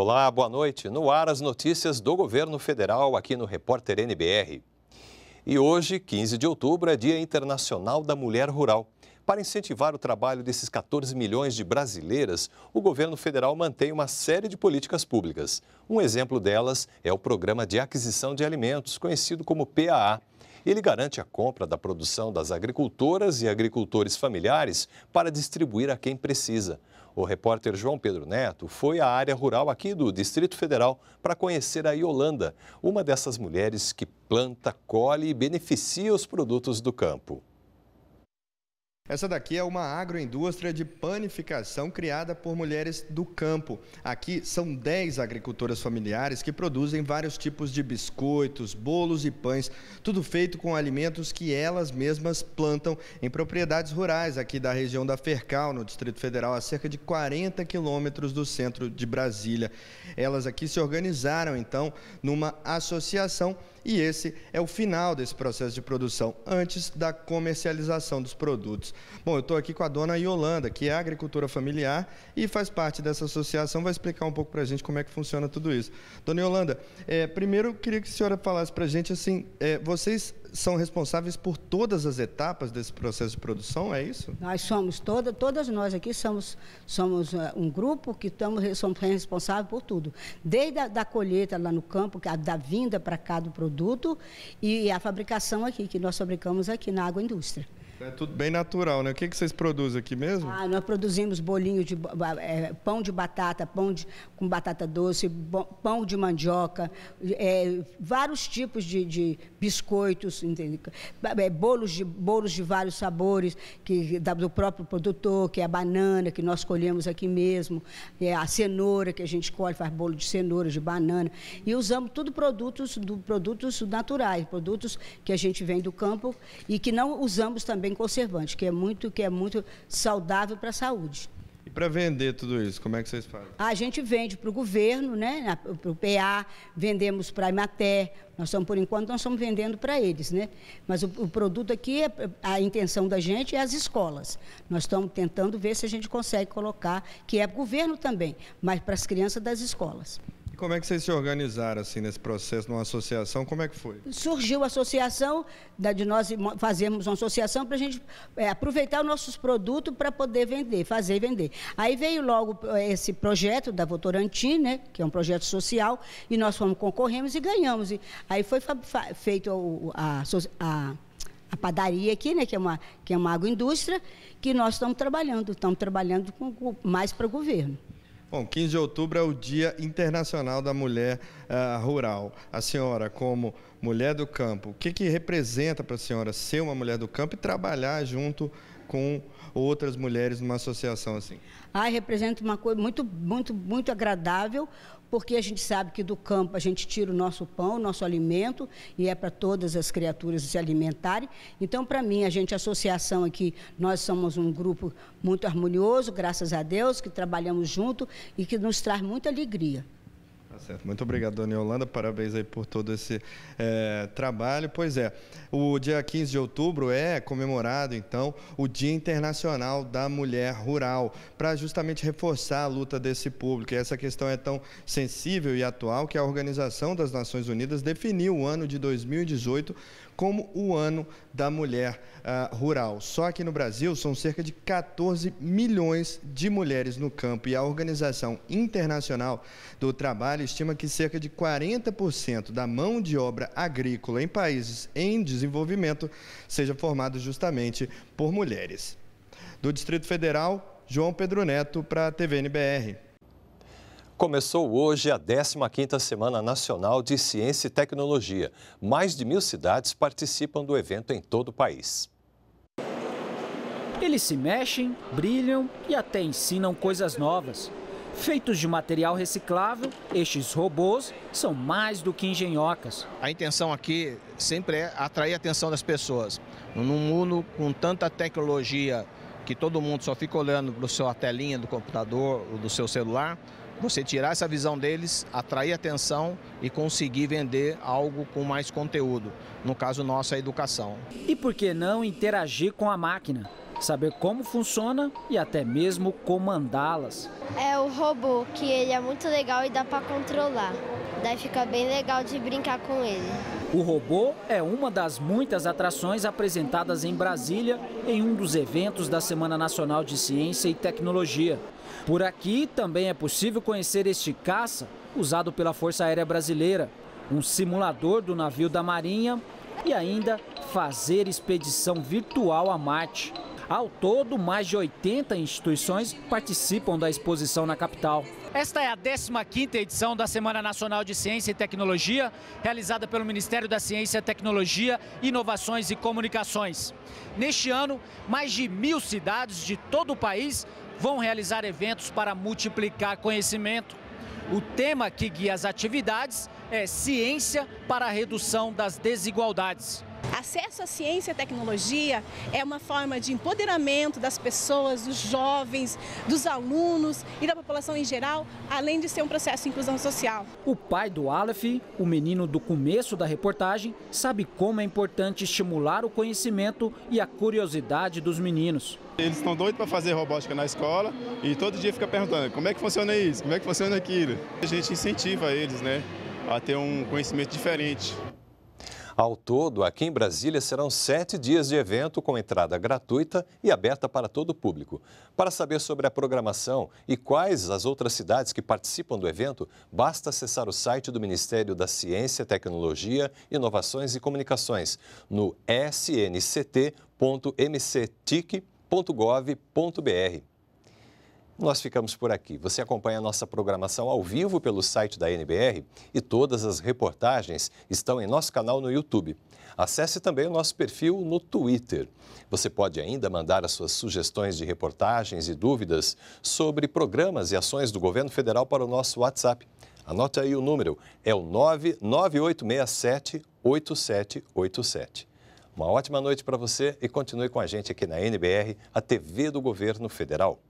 Olá, boa noite. No ar, as notícias do governo federal aqui no Repórter NBR. E hoje, 15 de outubro, é Dia Internacional da Mulher Rural. Para incentivar o trabalho desses 14 milhões de brasileiras, o governo federal mantém uma série de políticas públicas. Um exemplo delas é o Programa de Aquisição de Alimentos, conhecido como PAA. Ele garante a compra da produção das agricultoras e agricultores familiares para distribuir a quem precisa. O repórter João Pedro Neto foi à área rural aqui do Distrito Federal para conhecer a Yolanda, uma dessas mulheres que planta, colhe e beneficia os produtos do campo. Essa daqui é uma agroindústria de panificação criada por mulheres do campo. Aqui são 10 agricultoras familiares que produzem vários tipos de biscoitos, bolos e pães, tudo feito com alimentos que elas mesmas plantam em propriedades rurais aqui da região da Fercal, no Distrito Federal, a cerca de 40 quilômetros do centro de Brasília. Elas aqui se organizaram então numa associação e esse é o final desse processo de produção, antes da comercialização dos produtos. Bom, eu estou aqui com a dona Yolanda, que é agricultura familiar e faz parte dessa associação, vai explicar um pouco para a gente como é que funciona tudo isso. Dona Yolanda, é, primeiro eu queria que a senhora falasse para a gente, assim, é, vocês são responsáveis por todas as etapas desse processo de produção, é isso? Nós somos toda, todas nós aqui somos, somos eh, um grupo que estamos somos responsáveis por tudo, desde a da colheita lá no campo, a, da vinda para cá do produto e a fabricação aqui que nós fabricamos aqui na água indústria é tudo bem natural, né? O que, que vocês produzem aqui mesmo? Ah, nós produzimos bolinho de é, pão de batata, pão de, com batata doce, pão de mandioca, é, vários tipos de, de biscoitos, é, bolos, de, bolos de vários sabores, que do próprio produtor, que é a banana, que nós colhemos aqui mesmo, é a cenoura que a gente colhe, faz bolo de cenoura, de banana. E usamos tudo produtos, do, produtos naturais, produtos que a gente vem do campo e que não usamos também conservante, que é muito, que é muito saudável para a saúde. E para vender tudo isso, como é que vocês fazem? A gente vende para o governo, né, para o PA, vendemos para a Imaté. nós estamos, por enquanto, nós estamos vendendo para eles, né? Mas o, o produto aqui, é, a intenção da gente é as escolas. Nós estamos tentando ver se a gente consegue colocar, que é o governo também, mas para as crianças das escolas. Como é que vocês se organizaram assim nesse processo, numa associação? Como é que foi? Surgiu a associação da, de nós fazermos uma associação para a gente é, aproveitar os nossos produtos para poder vender, fazer e vender. Aí veio logo é, esse projeto da Votorantim, né, que é um projeto social, e nós fomos concorremos e ganhamos. E aí foi feito a, a, a padaria aqui, né, que é uma que é uma agroindústria, que nós estamos trabalhando, estamos trabalhando com, mais para o governo. Bom, 15 de outubro é o Dia Internacional da Mulher uh, Rural. A senhora, como mulher do campo, o que, que representa para a senhora ser uma mulher do campo e trabalhar junto com outras mulheres numa associação assim? Ah, representa uma coisa muito, muito, muito agradável, porque a gente sabe que do campo a gente tira o nosso pão, o nosso alimento, e é para todas as criaturas se alimentarem. Então, para mim, a gente, a associação aqui, nós somos um grupo muito harmonioso, graças a Deus, que trabalhamos junto e que nos traz muita alegria. Tá certo. Muito obrigado, Dona Yolanda. Parabéns aí por todo esse é, trabalho. Pois é, o dia 15 de outubro é comemorado, então, o Dia Internacional da Mulher Rural, para justamente reforçar a luta desse público. E essa questão é tão sensível e atual que a Organização das Nações Unidas definiu o ano de 2018 como o Ano da Mulher uh, Rural. Só aqui no Brasil são cerca de 14 milhões de mulheres no campo e a Organização Internacional do Trabalho estima que cerca de 40% da mão de obra agrícola em países em desenvolvimento seja formada justamente por mulheres. Do Distrito Federal, João Pedro Neto para a TVNBR. Começou hoje a 15ª Semana Nacional de Ciência e Tecnologia. Mais de mil cidades participam do evento em todo o país. Eles se mexem, brilham e até ensinam coisas novas. Feitos de material reciclável, estes robôs são mais do que engenhocas. A intenção aqui sempre é atrair a atenção das pessoas. Num mundo com tanta tecnologia que todo mundo só fica olhando para a sua telinha do computador ou do seu celular, você tirar essa visão deles, atrair atenção e conseguir vender algo com mais conteúdo. No caso nosso, a educação. E por que não interagir com a máquina? Saber como funciona e até mesmo comandá-las. É o robô, que ele é muito legal e dá para controlar. Daí fica bem legal de brincar com ele. O robô é uma das muitas atrações apresentadas em Brasília em um dos eventos da Semana Nacional de Ciência e Tecnologia. Por aqui também é possível conhecer este caça usado pela Força Aérea Brasileira, um simulador do navio da Marinha e ainda fazer expedição virtual a Marte. Ao todo, mais de 80 instituições participam da exposição na capital. Esta é a 15ª edição da Semana Nacional de Ciência e Tecnologia, realizada pelo Ministério da Ciência, Tecnologia, Inovações e Comunicações. Neste ano, mais de mil cidades de todo o país vão realizar eventos para multiplicar conhecimento. O tema que guia as atividades é Ciência para a Redução das Desigualdades. Acesso à ciência e tecnologia é uma forma de empoderamento das pessoas, dos jovens, dos alunos e da população em geral, além de ser um processo de inclusão social. O pai do Aleph, o menino do começo da reportagem, sabe como é importante estimular o conhecimento e a curiosidade dos meninos. Eles estão doidos para fazer robótica na escola e todo dia fica perguntando como é que funciona isso, como é que funciona aquilo. A gente incentiva eles né, a ter um conhecimento diferente. Ao todo, aqui em Brasília serão sete dias de evento com entrada gratuita e aberta para todo o público. Para saber sobre a programação e quais as outras cidades que participam do evento, basta acessar o site do Ministério da Ciência, Tecnologia, Inovações e Comunicações no snct.mctic.gov.br. Nós ficamos por aqui. Você acompanha a nossa programação ao vivo pelo site da NBR e todas as reportagens estão em nosso canal no YouTube. Acesse também o nosso perfil no Twitter. Você pode ainda mandar as suas sugestões de reportagens e dúvidas sobre programas e ações do governo federal para o nosso WhatsApp. Anote aí o número, é o 99867 8787. Uma ótima noite para você e continue com a gente aqui na NBR, a TV do Governo Federal.